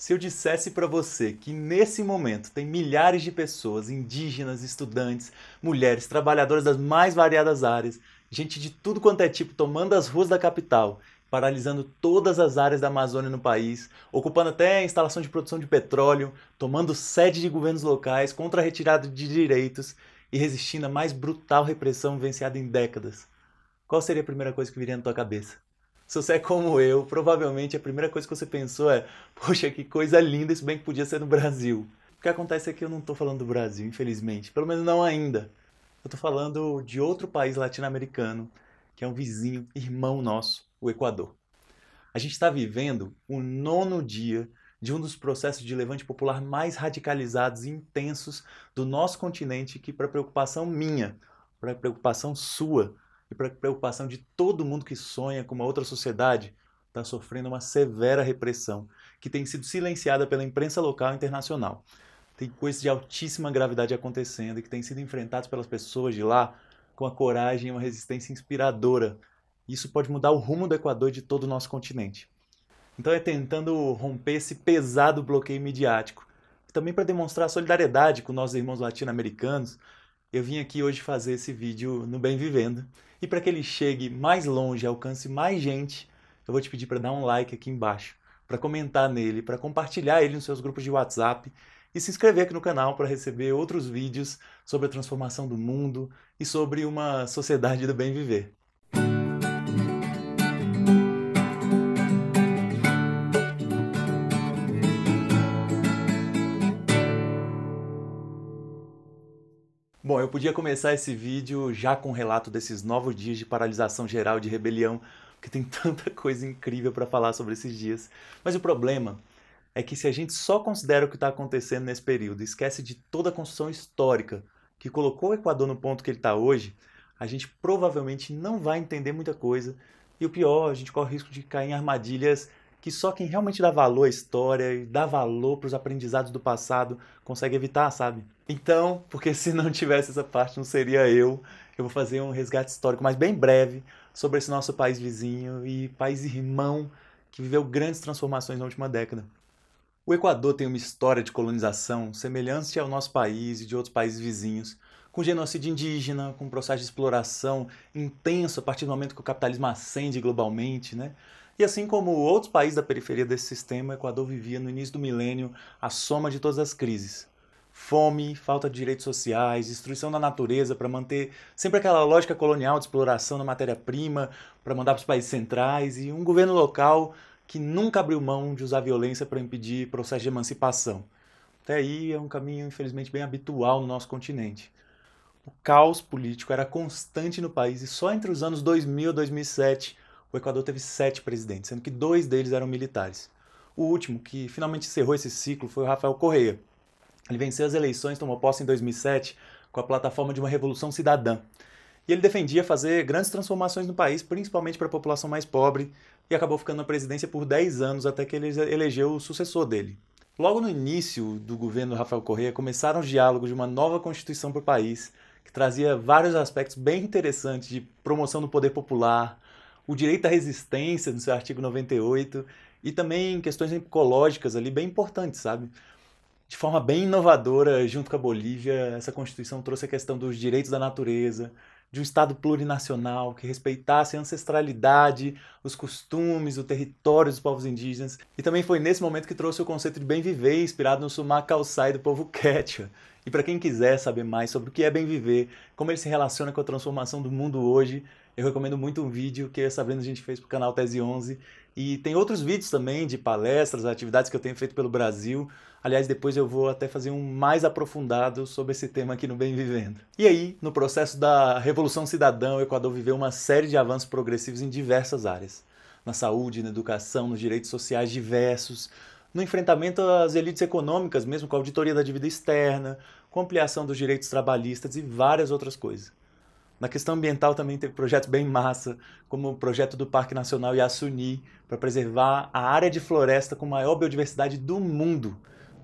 Se eu dissesse para você que nesse momento tem milhares de pessoas, indígenas, estudantes, mulheres, trabalhadoras das mais variadas áreas, gente de tudo quanto é tipo tomando as ruas da capital, paralisando todas as áreas da Amazônia no país, ocupando até a instalação de produção de petróleo, tomando sede de governos locais contra a retirada de direitos e resistindo à mais brutal repressão venciada em décadas, qual seria a primeira coisa que viria na tua cabeça? Se você é como eu, provavelmente a primeira coisa que você pensou é: poxa, que coisa linda, isso bem que podia ser no Brasil. O que acontece é que eu não estou falando do Brasil, infelizmente, pelo menos não ainda. Eu estou falando de outro país latino-americano, que é um vizinho, irmão nosso, o Equador. A gente está vivendo o nono dia de um dos processos de levante popular mais radicalizados e intensos do nosso continente, que, para preocupação minha, para preocupação sua, e para a preocupação de todo mundo que sonha com uma outra sociedade, está sofrendo uma severa repressão que tem sido silenciada pela imprensa local e internacional. Tem coisas de altíssima gravidade acontecendo e que têm sido enfrentadas pelas pessoas de lá com a coragem e uma resistência inspiradora. Isso pode mudar o rumo do Equador e de todo o nosso continente. Então é tentando romper esse pesado bloqueio midiático. também para demonstrar solidariedade com nossos irmãos latino-americanos, eu vim aqui hoje fazer esse vídeo no Bem Vivendo e para que ele chegue mais longe, alcance mais gente, eu vou te pedir para dar um like aqui embaixo, para comentar nele, para compartilhar ele nos seus grupos de WhatsApp e se inscrever aqui no canal para receber outros vídeos sobre a transformação do mundo e sobre uma sociedade do bem viver. eu podia começar esse vídeo já com um relato desses novos dias de paralisação geral de rebelião, porque tem tanta coisa incrível para falar sobre esses dias. Mas o problema é que se a gente só considera o que está acontecendo nesse período e esquece de toda a construção histórica que colocou o Equador no ponto que ele está hoje, a gente provavelmente não vai entender muita coisa. E o pior, a gente corre o risco de cair em armadilhas que só quem realmente dá valor à história e dá valor para os aprendizados do passado consegue evitar, sabe? Então, porque se não tivesse essa parte, não seria eu. Eu vou fazer um resgate histórico, mas bem breve, sobre esse nosso país vizinho e país irmão que viveu grandes transformações na última década. O Equador tem uma história de colonização semelhante ao nosso país e de outros países vizinhos, com genocídio indígena, com um processo de exploração intenso a partir do momento que o capitalismo ascende globalmente, né? E assim como outros países da periferia desse sistema, Equador vivia no início do milênio a soma de todas as crises. Fome, falta de direitos sociais, destruição da natureza para manter sempre aquela lógica colonial de exploração da matéria-prima para mandar para os países centrais e um governo local que nunca abriu mão de usar violência para impedir processo de emancipação. Até aí é um caminho, infelizmente, bem habitual no nosso continente. O caos político era constante no país e só entre os anos 2000 e 2007 o Equador teve sete presidentes, sendo que dois deles eram militares. O último que finalmente encerrou esse ciclo foi o Rafael Correa. Ele venceu as eleições, tomou posse em 2007 com a plataforma de uma revolução cidadã. E ele defendia fazer grandes transformações no país, principalmente para a população mais pobre, e acabou ficando na presidência por 10 anos até que ele elegeu o sucessor dele. Logo no início do governo do Rafael Correa, começaram os diálogos de uma nova constituição para o país, que trazia vários aspectos bem interessantes de promoção do poder popular, o direito à resistência no seu artigo 98 e também questões ecológicas ali bem importantes, sabe? De forma bem inovadora, junto com a Bolívia, essa Constituição trouxe a questão dos direitos da natureza, de um Estado plurinacional que respeitasse a ancestralidade, os costumes, o território dos povos indígenas. E também foi nesse momento que trouxe o conceito de bem viver, inspirado no Sumá Kalsai do povo Quechua. E para quem quiser saber mais sobre o que é bem viver, como ele se relaciona com a transformação do mundo hoje, eu recomendo muito um vídeo que a Sabrina a gente fez para o canal Tese 11. E tem outros vídeos também de palestras, atividades que eu tenho feito pelo Brasil. Aliás, depois eu vou até fazer um mais aprofundado sobre esse tema aqui no Bem Vivendo. E aí, no processo da Revolução Cidadã, o Equador viveu uma série de avanços progressivos em diversas áreas. Na saúde, na educação, nos direitos sociais diversos, no enfrentamento às elites econômicas, mesmo com a auditoria da dívida externa, com ampliação dos direitos trabalhistas e várias outras coisas. Na questão ambiental também teve projetos bem massa, como o projeto do Parque Nacional Yasuni, para preservar a área de floresta com maior biodiversidade do mundo,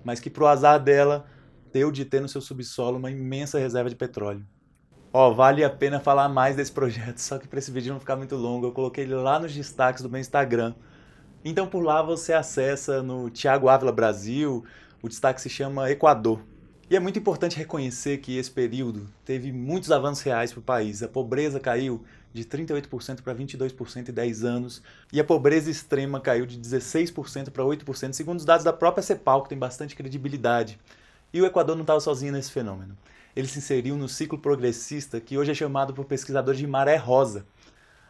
mas que, para o azar dela, deu de ter no seu subsolo uma imensa reserva de petróleo. Ó, oh, vale a pena falar mais desse projeto, só que para esse vídeo não ficar muito longo, eu coloquei ele lá nos destaques do meu Instagram. Então por lá você acessa no Tiago Ávila Brasil, o destaque se chama Equador. E é muito importante reconhecer que esse período teve muitos avanços reais para o país. A pobreza caiu de 38% para 22% em 10 anos, e a pobreza extrema caiu de 16% para 8%, segundo os dados da própria CEPAL, que tem bastante credibilidade. E o Equador não estava sozinho nesse fenômeno. Ele se inseriu no ciclo progressista que hoje é chamado por pesquisadores de maré rosa.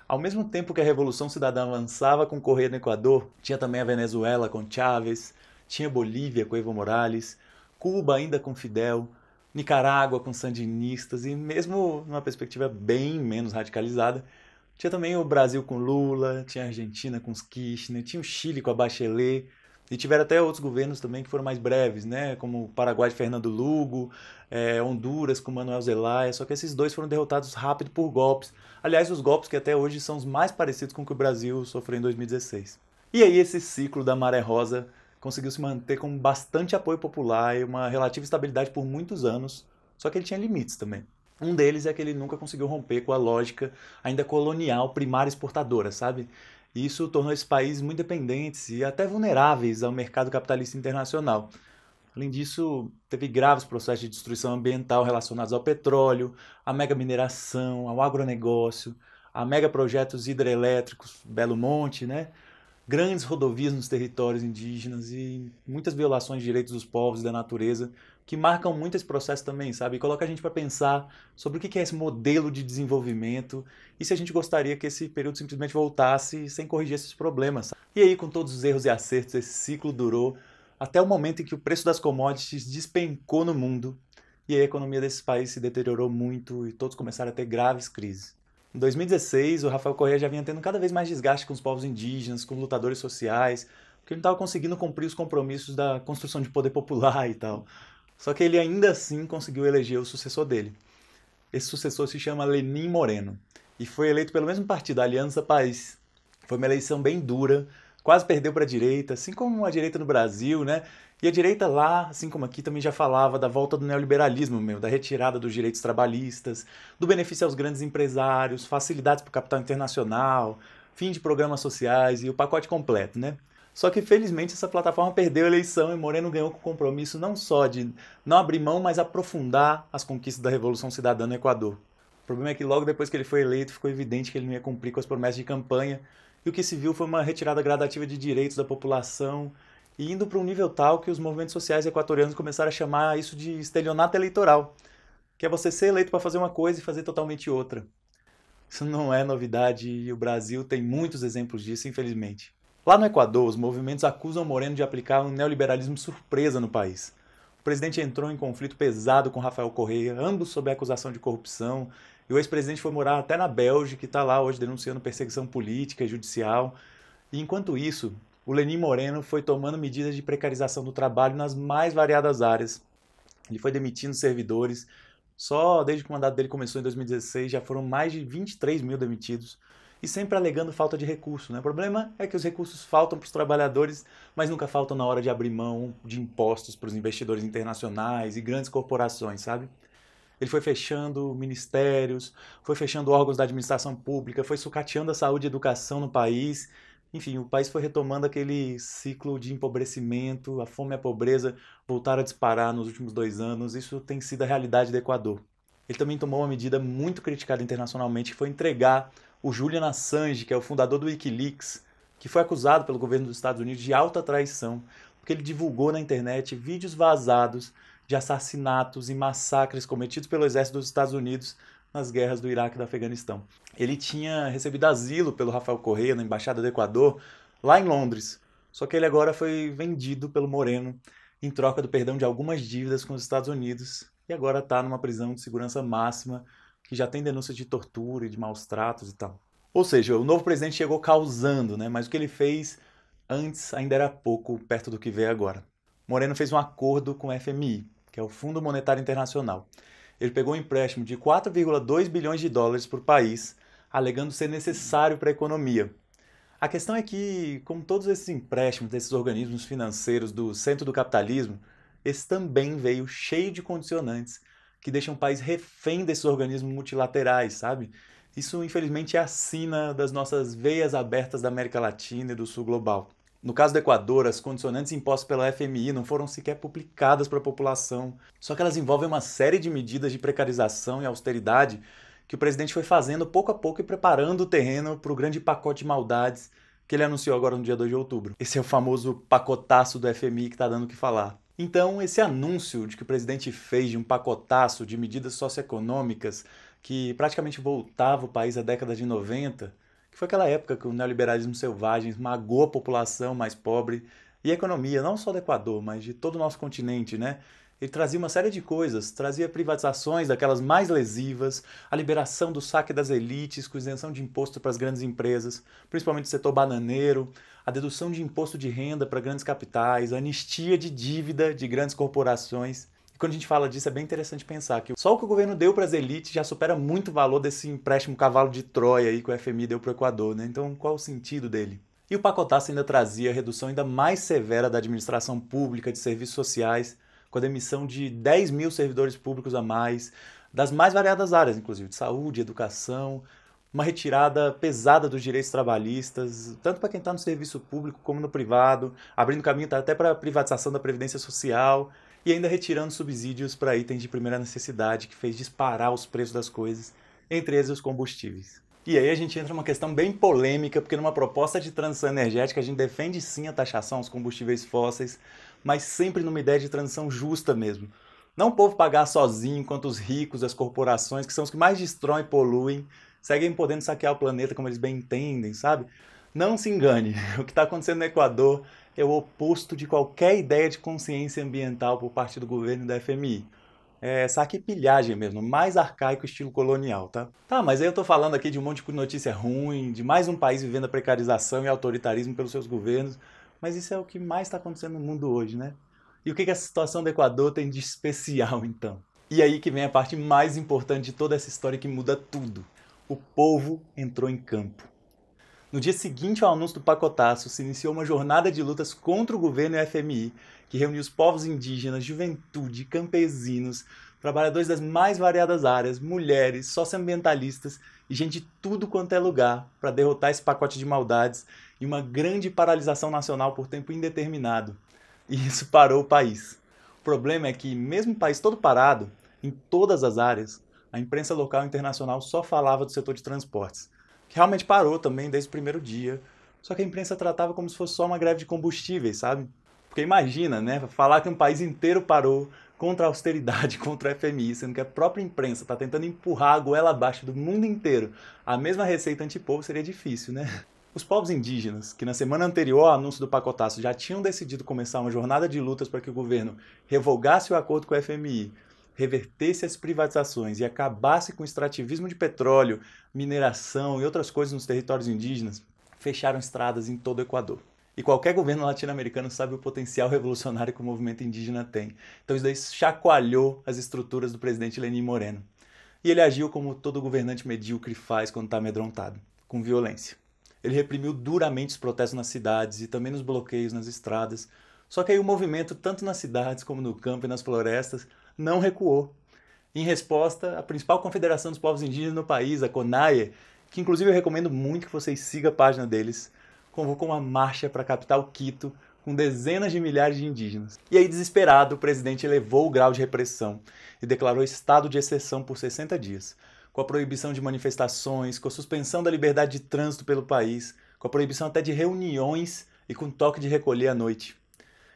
Ao mesmo tempo que a Revolução Cidadã avançava com Correia no Equador, tinha também a Venezuela com Chávez, tinha Bolívia com Evo Morales, Cuba ainda com Fidel, Nicarágua com sandinistas e mesmo numa perspectiva bem menos radicalizada, tinha também o Brasil com Lula, tinha a Argentina com os Kirchner, tinha o Chile com a Bachelet, e tiveram até outros governos também que foram mais breves, né? Como o Paraguai de Fernando Lugo, é, Honduras com Manuel Zelaya, só que esses dois foram derrotados rápido por golpes. Aliás, os golpes que até hoje são os mais parecidos com o que o Brasil sofreu em 2016. E aí esse ciclo da maré rosa conseguiu se manter com bastante apoio popular e uma relativa estabilidade por muitos anos, só que ele tinha limites também. Um deles é que ele nunca conseguiu romper com a lógica ainda colonial primária exportadora, sabe? isso tornou esse país muito dependentes e até vulneráveis ao mercado capitalista internacional. Além disso, teve graves processos de destruição ambiental relacionados ao petróleo, à mega mineração, ao agronegócio, a mega projetos hidrelétricos, Belo Monte, né? grandes rodovias nos territórios indígenas e muitas violações de direitos dos povos e da natureza que marcam muito esse processo também, sabe? E coloca a gente para pensar sobre o que é esse modelo de desenvolvimento e se a gente gostaria que esse período simplesmente voltasse sem corrigir esses problemas. E aí, com todos os erros e acertos, esse ciclo durou até o momento em que o preço das commodities despencou no mundo e a economia desse país se deteriorou muito e todos começaram a ter graves crises. Em 2016, o Rafael Correa já vinha tendo cada vez mais desgaste com os povos indígenas, com lutadores sociais, porque ele não estava conseguindo cumprir os compromissos da construção de poder popular e tal. Só que ele ainda assim conseguiu eleger o sucessor dele. Esse sucessor se chama Lenin Moreno e foi eleito pelo mesmo partido, Aliança País. Foi uma eleição bem dura, quase perdeu para a direita, assim como a direita no Brasil, né? E a direita lá, assim como aqui, também já falava da volta do neoliberalismo da retirada dos direitos trabalhistas, do benefício aos grandes empresários, facilidades para o capital internacional, fim de programas sociais e o pacote completo, né? Só que felizmente essa plataforma perdeu a eleição e Moreno ganhou com o compromisso não só de não abrir mão, mas aprofundar as conquistas da Revolução Cidadã no Equador. O problema é que logo depois que ele foi eleito, ficou evidente que ele não ia cumprir com as promessas de campanha, e o que se viu foi uma retirada gradativa de direitos da população e indo para um nível tal que os movimentos sociais equatorianos começaram a chamar isso de estelionato eleitoral, que é você ser eleito para fazer uma coisa e fazer totalmente outra. Isso não é novidade e o Brasil tem muitos exemplos disso, infelizmente. Lá no Equador, os movimentos acusam Moreno de aplicar um neoliberalismo surpresa no país. O presidente entrou em conflito pesado com Rafael Correia, ambos sob acusação de corrupção, e o ex-presidente foi morar até na Bélgica, que está lá hoje denunciando perseguição política e judicial. E enquanto isso, o Lenin Moreno foi tomando medidas de precarização do trabalho nas mais variadas áreas. Ele foi demitindo servidores. Só desde que o mandato dele começou em 2016, já foram mais de 23 mil demitidos. E sempre alegando falta de recursos. Né? O problema é que os recursos faltam para os trabalhadores, mas nunca faltam na hora de abrir mão de impostos para os investidores internacionais e grandes corporações, sabe? Ele foi fechando ministérios, foi fechando órgãos da administração pública, foi sucateando a saúde e educação no país enfim, o país foi retomando aquele ciclo de empobrecimento, a fome e a pobreza voltaram a disparar nos últimos dois anos. Isso tem sido a realidade do Equador. Ele também tomou uma medida muito criticada internacionalmente, que foi entregar o Julian Assange, que é o fundador do Wikileaks, que foi acusado pelo governo dos Estados Unidos de alta traição, porque ele divulgou na internet vídeos vazados de assassinatos e massacres cometidos pelo exército dos Estados Unidos nas guerras do Iraque e do Afeganistão ele tinha recebido asilo pelo Rafael Correia na Embaixada do Equador, lá em Londres. Só que ele agora foi vendido pelo Moreno em troca do perdão de algumas dívidas com os Estados Unidos e agora está numa prisão de segurança máxima que já tem denúncias de tortura e de maus tratos e tal. Ou seja, o novo presidente chegou causando, né? mas o que ele fez antes ainda era pouco perto do que vê agora. Moreno fez um acordo com o FMI, que é o Fundo Monetário Internacional. Ele pegou um empréstimo de 4,2 bilhões de dólares para o país alegando ser necessário para a economia. A questão é que, com todos esses empréstimos desses organismos financeiros do centro do capitalismo, esse também veio cheio de condicionantes que deixam o país refém desses organismos multilaterais, sabe? Isso, infelizmente, é a sina das nossas veias abertas da América Latina e do Sul global. No caso do Equador, as condicionantes impostas pela FMI não foram sequer publicadas para a população, só que elas envolvem uma série de medidas de precarização e austeridade que o presidente foi fazendo pouco a pouco e preparando o terreno para o grande pacote de maldades que ele anunciou agora no dia 2 de outubro. Esse é o famoso pacotaço do FMI que está dando o que falar. Então, esse anúncio de que o presidente fez de um pacotaço de medidas socioeconômicas que praticamente voltava o país à década de 90, que foi aquela época que o neoliberalismo selvagem esmagou a população mais pobre e a economia, não só do Equador, mas de todo o nosso continente, né? Ele trazia uma série de coisas, trazia privatizações daquelas mais lesivas, a liberação do saque das elites, com isenção de imposto para as grandes empresas, principalmente o setor bananeiro, a dedução de imposto de renda para grandes capitais, a anistia de dívida de grandes corporações. E quando a gente fala disso, é bem interessante pensar que só o que o governo deu para as elites já supera muito o valor desse empréstimo cavalo de Troia aí que o FMI deu para o Equador, né? Então, qual o sentido dele? E o pacotaço ainda trazia a redução ainda mais severa da administração pública, de serviços sociais, com a demissão de 10 mil servidores públicos a mais, das mais variadas áreas, inclusive de saúde, educação, uma retirada pesada dos direitos trabalhistas, tanto para quem está no serviço público como no privado, abrindo caminho até para a privatização da previdência social e ainda retirando subsídios para itens de primeira necessidade, que fez disparar os preços das coisas, entre eles os combustíveis. E aí a gente entra numa questão bem polêmica, porque numa proposta de transição energética a gente defende sim a taxação aos combustíveis fósseis, mas sempre numa ideia de transição justa mesmo. Não o povo pagar sozinho, enquanto os ricos, as corporações, que são os que mais destroem e poluem, seguem podendo saquear o planeta como eles bem entendem, sabe? Não se engane, o que está acontecendo no Equador é o oposto de qualquer ideia de consciência ambiental por parte do governo e da FMI. É saque e pilhagem mesmo, mais arcaico estilo colonial, tá? Tá, mas aí eu tô falando aqui de um monte de notícia ruim, de mais um país vivendo a precarização e autoritarismo pelos seus governos, mas isso é o que mais está acontecendo no mundo hoje, né? E o que, que a situação do Equador tem de especial, então? E aí que vem a parte mais importante de toda essa história que muda tudo. O povo entrou em campo. No dia seguinte ao anúncio do pacotaço, se iniciou uma jornada de lutas contra o governo e a FMI, que reuniu os povos indígenas, juventude, campesinos, trabalhadores das mais variadas áreas, mulheres, socioambientalistas e gente de tudo quanto é lugar para derrotar esse pacote de maldades e uma grande paralisação nacional por tempo indeterminado. E isso parou o país. O problema é que, mesmo o país todo parado, em todas as áreas, a imprensa local e internacional só falava do setor de transportes, que realmente parou também desde o primeiro dia. Só que a imprensa tratava como se fosse só uma greve de combustíveis, sabe? Porque imagina, né? Falar que um país inteiro parou contra a austeridade, contra o FMI, sendo que a própria imprensa está tentando empurrar a goela abaixo do mundo inteiro. A mesma receita antipovo seria difícil, né? Os povos indígenas, que na semana anterior ao anúncio do pacotaço já tinham decidido começar uma jornada de lutas para que o governo revogasse o acordo com o FMI, revertesse as privatizações e acabasse com o extrativismo de petróleo, mineração e outras coisas nos territórios indígenas, fecharam estradas em todo o Equador. E qualquer governo latino-americano sabe o potencial revolucionário que o movimento indígena tem. Então isso daí chacoalhou as estruturas do presidente Lenin Moreno. E ele agiu como todo governante medíocre faz quando está amedrontado, com violência. Ele reprimiu duramente os protestos nas cidades e também nos bloqueios nas estradas. Só que aí o movimento, tanto nas cidades como no campo e nas florestas, não recuou. Em resposta, a principal confederação dos povos indígenas no país, a CONAIE, que inclusive eu recomendo muito que vocês sigam a página deles, convocou uma marcha para a capital Quito com dezenas de milhares de indígenas. E aí, desesperado, o presidente elevou o grau de repressão e declarou estado de exceção por 60 dias com a proibição de manifestações, com a suspensão da liberdade de trânsito pelo país, com a proibição até de reuniões e com toque de recolher à noite.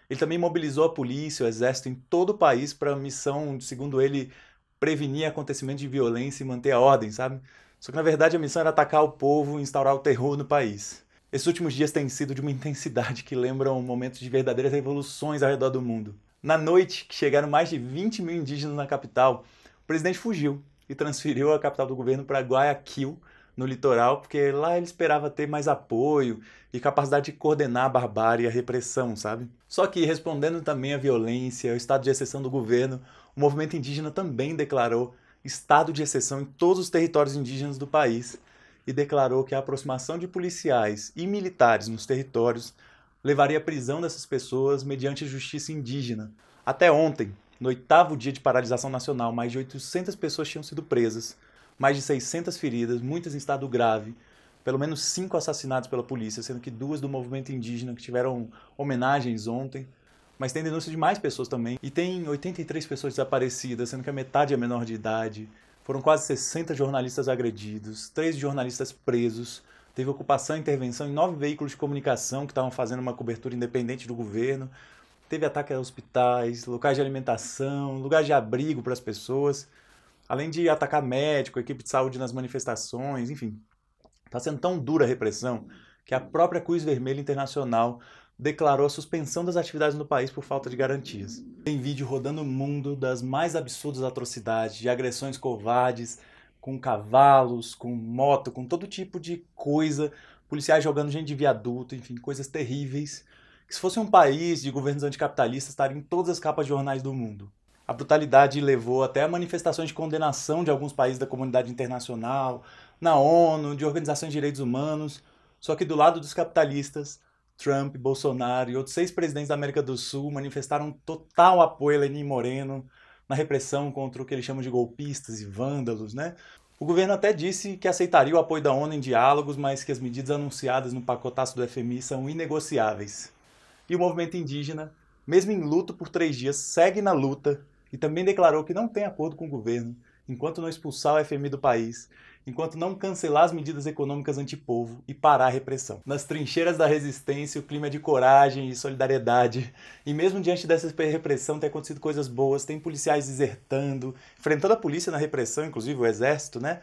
Ele também mobilizou a polícia, o exército em todo o país para a missão, segundo ele, prevenir acontecimentos de violência e manter a ordem, sabe? Só que na verdade a missão era atacar o povo e instaurar o terror no país. Esses últimos dias têm sido de uma intensidade que lembram momentos de verdadeiras revoluções ao redor do mundo. Na noite, que chegaram mais de 20 mil indígenas na capital, o presidente fugiu e transferiu a capital do governo para Guayaquil, no litoral, porque lá ele esperava ter mais apoio e capacidade de coordenar a barbárie e a repressão, sabe? Só que respondendo também à violência, ao estado de exceção do governo, o movimento indígena também declarou estado de exceção em todos os territórios indígenas do país e declarou que a aproximação de policiais e militares nos territórios levaria à prisão dessas pessoas mediante justiça indígena. Até ontem, no oitavo dia de paralisação nacional, mais de 800 pessoas tinham sido presas, mais de 600 feridas, muitas em estado grave, pelo menos cinco assassinados pela polícia, sendo que duas do movimento indígena que tiveram homenagens ontem. Mas tem denúncia de mais pessoas também. E tem 83 pessoas desaparecidas, sendo que a metade é menor de idade. Foram quase 60 jornalistas agredidos, três jornalistas presos. Teve ocupação e intervenção em nove veículos de comunicação que estavam fazendo uma cobertura independente do governo teve ataque a hospitais, locais de alimentação, lugares de abrigo para as pessoas, além de atacar médico, equipe de saúde nas manifestações, enfim. Está sendo tão dura a repressão que a própria Cruz Vermelha Internacional declarou a suspensão das atividades no país por falta de garantias. Tem vídeo rodando o mundo das mais absurdas atrocidades, de agressões covardes, com cavalos, com moto, com todo tipo de coisa, policiais jogando gente de viaduto, enfim, coisas terríveis que se fosse um país de governos anticapitalistas estaria em todas as capas de jornais do mundo. A brutalidade levou até a manifestações de condenação de alguns países da comunidade internacional, na ONU, de organizações de direitos humanos. Só que do lado dos capitalistas, Trump, Bolsonaro e outros seis presidentes da América do Sul manifestaram total apoio a Lenin Moreno na repressão contra o que eles chamam de golpistas e vândalos, né? O governo até disse que aceitaria o apoio da ONU em diálogos, mas que as medidas anunciadas no pacotaço do FMI são inegociáveis. E o movimento indígena, mesmo em luto por três dias, segue na luta e também declarou que não tem acordo com o governo enquanto não expulsar o FMI do país, enquanto não cancelar as medidas econômicas antipovo e parar a repressão. Nas trincheiras da resistência, o clima é de coragem e solidariedade. E mesmo diante dessa repressão, tem acontecido coisas boas, tem policiais desertando, enfrentando a polícia na repressão, inclusive o exército, né?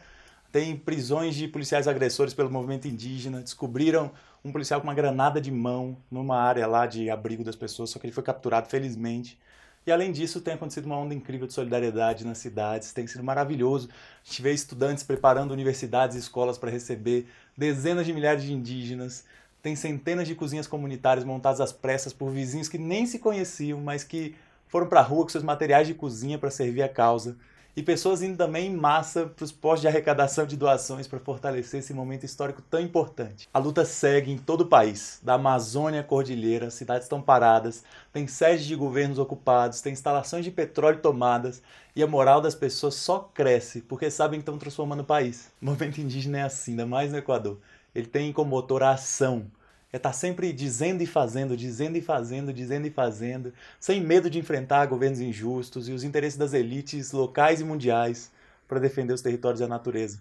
Tem prisões de policiais agressores pelo movimento indígena, descobriram um policial com uma granada de mão numa área lá de abrigo das pessoas, só que ele foi capturado, felizmente. E além disso, tem acontecido uma onda incrível de solidariedade nas cidades, tem sido maravilhoso. A gente vê estudantes preparando universidades e escolas para receber dezenas de milhares de indígenas. Tem centenas de cozinhas comunitárias montadas às pressas por vizinhos que nem se conheciam, mas que foram para a rua com seus materiais de cozinha para servir a causa e pessoas indo também em massa para os postos de arrecadação de doações para fortalecer esse momento histórico tão importante. A luta segue em todo o país, da Amazônia à Cordilheira, cidades estão paradas, tem sedes de governos ocupados, tem instalações de petróleo tomadas e a moral das pessoas só cresce porque sabem que estão transformando o país. O movimento indígena é assim, ainda mais no Equador. Ele tem como motor a ação, é estar tá sempre dizendo e fazendo, dizendo e fazendo, dizendo e fazendo, sem medo de enfrentar governos injustos e os interesses das elites locais e mundiais para defender os territórios e a natureza.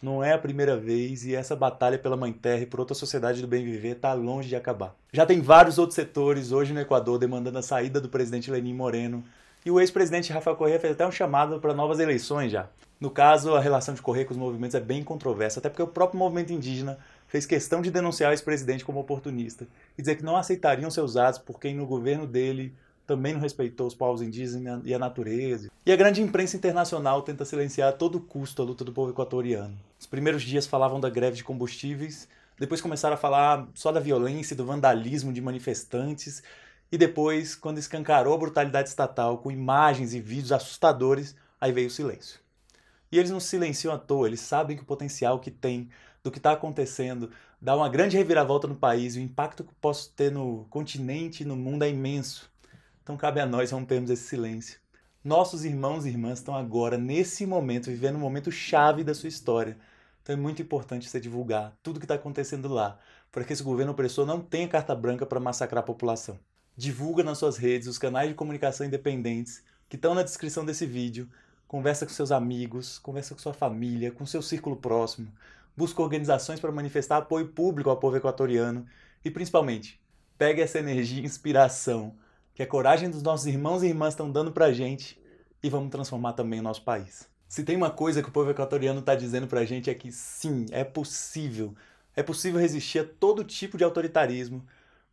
Não é a primeira vez e essa batalha pela Mãe Terra e por outra sociedade do bem viver está longe de acabar. Já tem vários outros setores hoje no Equador demandando a saída do presidente Lenin Moreno e o ex-presidente Rafael Correa fez até um chamado para novas eleições já. No caso, a relação de Correa com os movimentos é bem controversa, até porque o próprio movimento indígena fez questão de denunciar o ex-presidente como oportunista e dizer que não aceitariam seus atos por quem no governo dele também não respeitou os povos indígenas e a natureza. E a grande imprensa internacional tenta silenciar a todo custo a luta do povo equatoriano. Os primeiros dias falavam da greve de combustíveis, depois começaram a falar só da violência e do vandalismo de manifestantes, e depois, quando escancarou a brutalidade estatal com imagens e vídeos assustadores, aí veio o silêncio. E eles não silenciam à toa, eles sabem que o potencial que tem do que está acontecendo, dá uma grande reviravolta no país, o impacto que posso ter no continente e no mundo é imenso. Então cabe a nós rompermos esse silêncio. Nossos irmãos e irmãs estão agora, nesse momento, vivendo um momento chave da sua história. Então é muito importante você divulgar tudo o que está acontecendo lá, para que esse governo opressor não tenha carta branca para massacrar a população. Divulga nas suas redes os canais de comunicação independentes que estão na descrição desse vídeo. Conversa com seus amigos, conversa com sua família, com seu círculo próximo busca organizações para manifestar apoio público ao povo equatoriano e, principalmente, pegue essa energia e inspiração que a coragem dos nossos irmãos e irmãs estão dando para a gente e vamos transformar também o nosso país. Se tem uma coisa que o povo equatoriano está dizendo para a gente é que sim, é possível. É possível resistir a todo tipo de autoritarismo,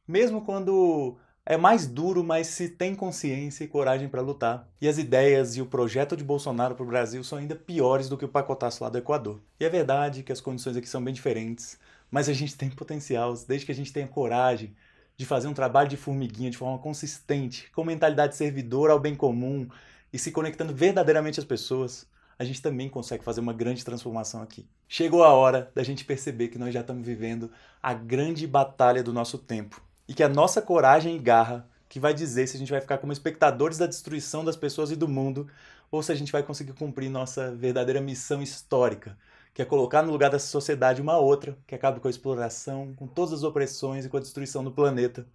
mesmo quando é mais duro, mas se tem consciência e coragem para lutar. E as ideias e o projeto de Bolsonaro para o Brasil são ainda piores do que o pacotaço lá do Equador. E é verdade que as condições aqui são bem diferentes, mas a gente tem potencial, desde que a gente tenha coragem de fazer um trabalho de formiguinha de forma consistente, com mentalidade servidora ao bem comum e se conectando verdadeiramente às pessoas, a gente também consegue fazer uma grande transformação aqui. Chegou a hora da gente perceber que nós já estamos vivendo a grande batalha do nosso tempo e que é a nossa coragem e garra que vai dizer se a gente vai ficar como espectadores da destruição das pessoas e do mundo ou se a gente vai conseguir cumprir nossa verdadeira missão histórica, que é colocar no lugar dessa sociedade uma outra que acabe com a exploração, com todas as opressões e com a destruição do planeta,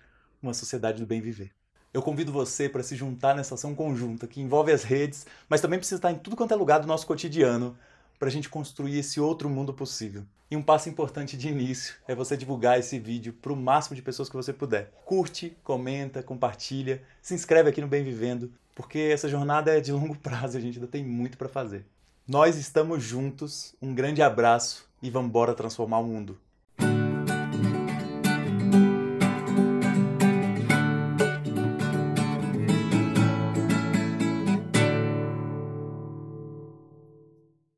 uma sociedade do bem viver. Eu convido você para se juntar nessa ação conjunta que envolve as redes, mas também precisa estar em tudo quanto é lugar do nosso cotidiano para a gente construir esse outro mundo possível. E um passo importante de início é você divulgar esse vídeo para o máximo de pessoas que você puder. Curte, comenta, compartilha, se inscreve aqui no Bem Vivendo, porque essa jornada é de longo prazo, a gente ainda tem muito para fazer. Nós estamos juntos, um grande abraço e vamos embora transformar o mundo.